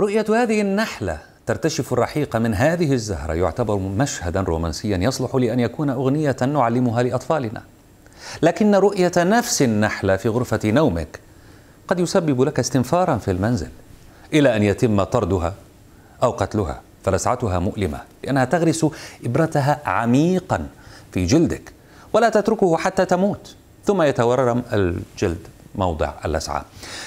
رؤية هذه النحلة ترتشف الرحيق من هذه الزهرة يعتبر مشهدا رومانسيا يصلح لأن يكون أغنية نعلمها لأطفالنا لكن رؤية نفس النحلة في غرفة نومك قد يسبب لك استنفارا في المنزل إلى أن يتم طردها أو قتلها فلسعتها مؤلمة لأنها تغرس إبرتها عميقا في جلدك ولا تتركه حتى تموت ثم يتورم الجلد موضع اللسعة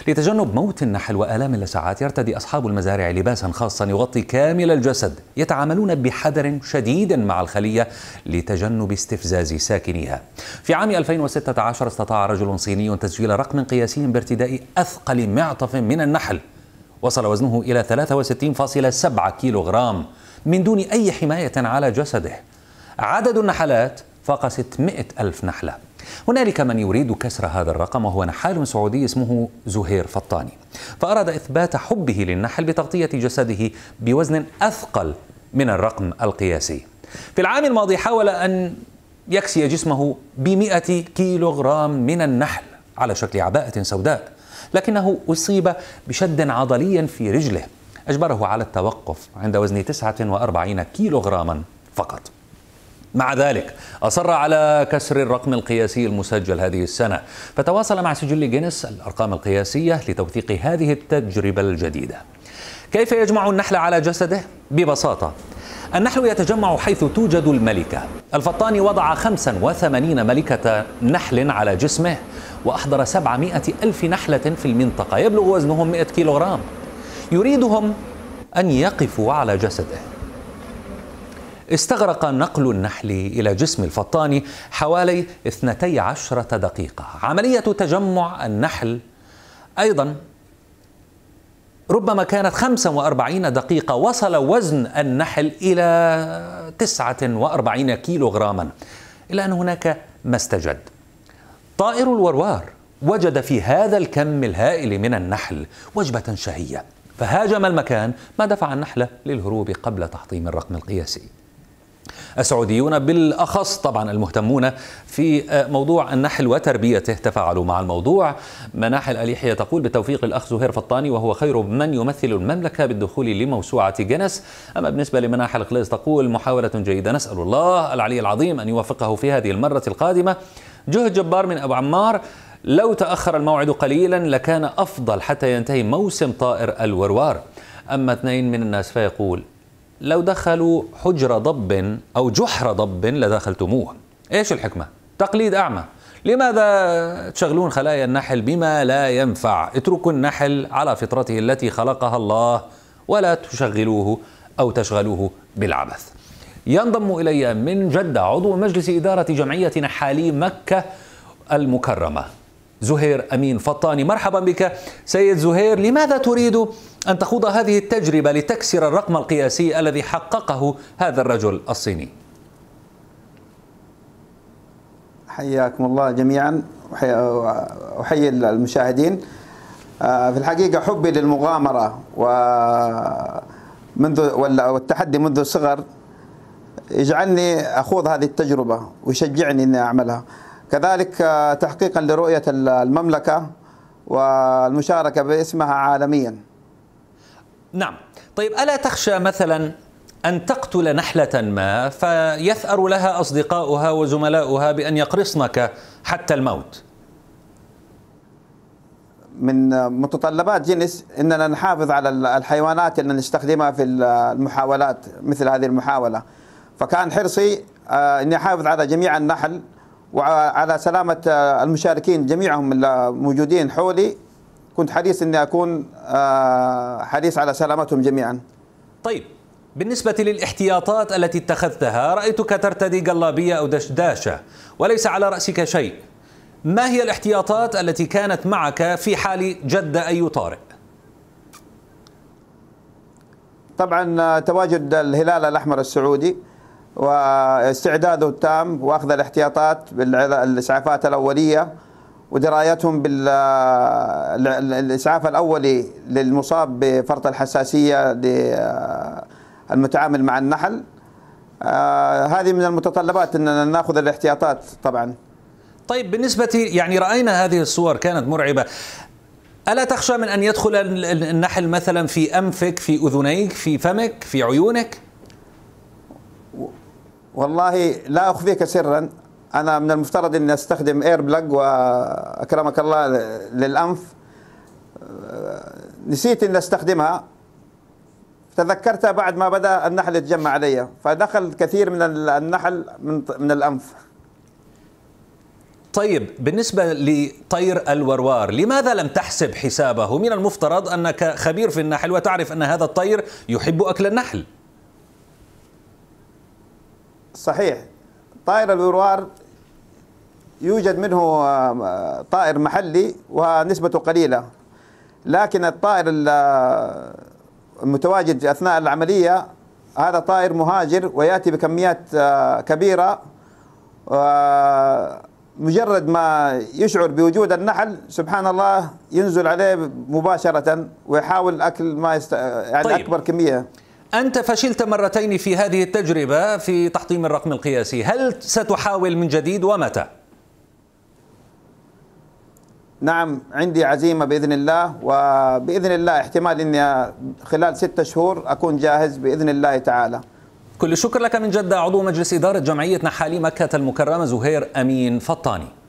لتجنب موت النحل وآلام اللسعات يرتدي أصحاب المزارع لباسا خاصا يغطي كامل الجسد يتعاملون بحذر شديد مع الخلية لتجنب استفزاز ساكنيها في عام 2016 استطاع رجل صيني تسجيل رقم قياسي بارتداء أثقل معطف من النحل وصل وزنه إلى 63.7 كيلوغرام من دون أي حماية على جسده عدد النحلات فاق 600 ألف نحلة هنالك من يريد كسر هذا الرقم وهو نحال سعودي اسمه زهير فطاني فأراد إثبات حبه للنحل بتغطية جسده بوزن أثقل من الرقم القياسي في العام الماضي حاول أن يكسي جسمه بمئة كيلوغرام من النحل على شكل عباءة سوداء لكنه أصيب بشد عضلي في رجله أجبره على التوقف عند وزن 49 كيلوغراما فقط مع ذلك أصر على كسر الرقم القياسي المسجل هذه السنة فتواصل مع سجل جينيس الأرقام القياسية لتوثيق هذه التجربة الجديدة كيف يجمع النحل على جسده؟ ببساطة النحل يتجمع حيث توجد الملكة الفطاني وضع 85 ملكة نحل على جسمه وأحضر 700 ألف نحلة في المنطقة يبلغ وزنهم 100 كيلوغرام يريدهم أن يقفوا على جسده استغرق نقل النحل إلى جسم الفطان حوالي 12 دقيقة عملية تجمع النحل أيضا ربما كانت 45 دقيقة وصل وزن النحل إلى 49 كيلوغراما إلا أن هناك ما استجد طائر الوروار وجد في هذا الكم الهائل من النحل وجبة شهية فهاجم المكان ما دفع النحلة للهروب قبل تحطيم الرقم القياسي السعوديون بالأخص طبعا المهتمون في موضوع النحل وتربيته تفاعلوا مع الموضوع مناحل أليحية تقول بالتوفيق الأخ زهير فطاني وهو خير من يمثل المملكة بالدخول لموسوعة جنس أما بالنسبة لمناحل قليز تقول محاولة جيدة نسأل الله العلي العظيم أن يوفقه في هذه المرة القادمة جهد جبار من أبو عمار لو تأخر الموعد قليلا لكان أفضل حتى ينتهي موسم طائر الوروار أما اثنين من الناس فيقول لو دخلوا حجر ضب أو جحر ضب لدخلتموه إيش الحكمة؟ تقليد أعمى لماذا تشغلون خلايا النحل بما لا ينفع اتركوا النحل على فطرته التي خلقها الله ولا تشغلوه أو تشغلوه بالعبث ينضم إلي من جدة عضو مجلس إدارة جمعية نحالي مكة المكرمة زهير أمين فطاني مرحبا بك سيد زهير لماذا تريد أن تخوض هذه التجربة لتكسر الرقم القياسي الذي حققه هذا الرجل الصيني حياكم الله جميعا أحيي المشاهدين آه، في الحقيقة حبي للمغامرة ومنذ والتحدي منذ الصغر يجعلني أخوض هذه التجربة ويشجعني أني أعملها كذلك آه، تحقيقا لرؤية المملكة والمشاركة باسمها عالميا نعم طيب ألا تخشى مثلا أن تقتل نحلة ما فيثأر لها أصدقاؤها وزملاؤها بأن يقرصنك حتى الموت من متطلبات جنس اننا نحافظ على الحيوانات اللي نستخدمها في المحاولات مثل هذه المحاوله فكان حرصي آه، اني احافظ على جميع النحل وعلى سلامة آه، المشاركين جميعهم الموجودين حولي كنت حريص أني أكون آه، حريص على سلامتهم جميعا طيب بالنسبة للاحتياطات التي اتخذتها رأيتك ترتدي قلابية أو دشداشة وليس على رأسك شيء ما هي الاحتياطات التي كانت معك في حال جد أي طارئ؟ طبعا آه، تواجد الهلال الأحمر السعودي واستعداده التام واخذ الاحتياطات بالاسعافات الاوليه ودرايتهم بالاسعاف الاولي للمصاب بفرط الحساسيه المتعامل مع النحل آه، هذه من المتطلبات اننا ناخذ الاحتياطات طبعا طيب بالنسبه يعني راينا هذه الصور كانت مرعبه ألا تخشى من أن يدخل النحل مثلا في أنفك في أذنيك في فمك في عيونك؟ والله لا أخفيك سرا أنا من المفترض أني أستخدم إير بلاج وأكرمك الله للأنف نسيت اني أستخدمها تذكرتها بعد ما بدأ النحل يتجمع علي فدخل كثير من النحل من الأنف طيب بالنسبة لطير الوروار لماذا لم تحسب حسابه من المفترض أنك خبير في النحل وتعرف أن هذا الطير يحب أكل النحل صحيح طائر الوروار يوجد منه آه، طائر محلي ونسبته قليلة لكن الطائر آه، المتواجد أثناء العملية هذا طائر مهاجر ويأتي بكميات آه، كبيرة مجرد ما يشعر بوجود النحل سبحان الله ينزل عليه مباشرة ويحاول أكل ما يست... يعني طيب. أكبر كمية أنت فشلت مرتين في هذه التجربة في تحطيم الرقم القياسي هل ستحاول من جديد ومتى؟ نعم عندي عزيمة بإذن الله وبإذن الله احتمال أني خلال ستة شهور أكون جاهز بإذن الله تعالى كل الشكر لك من جدة عضو مجلس إدارة جمعية نحالي مكة المكرمة زهير أمين فطاني